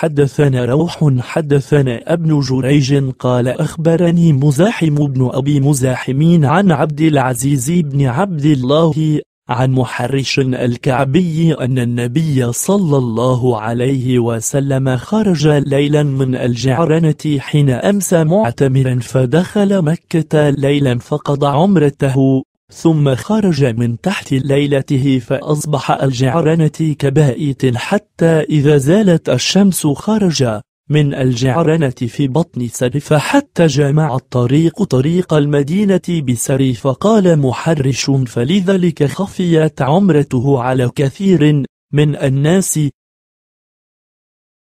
حدثنا روح حدثنا ابن جريج قال أخبرني مزاحم بن أبي مزاحمين عن عبد العزيز بن عبد الله عن محرش الكعبي أن النبي صلى الله عليه وسلم خرج ليلا من الجعرنة حين أمسى معتمرا فدخل مكة ليلا فقضى عمرته ثم خرج من تحت ليلته فأصبح الجعرنة كبائت حتى إذا زالت الشمس خرج من الجعرنة في بطن سرف حتى جمع الطريق طريق المدينة بسري فقال محرش فلذلك خفيت عمرته على كثير من الناس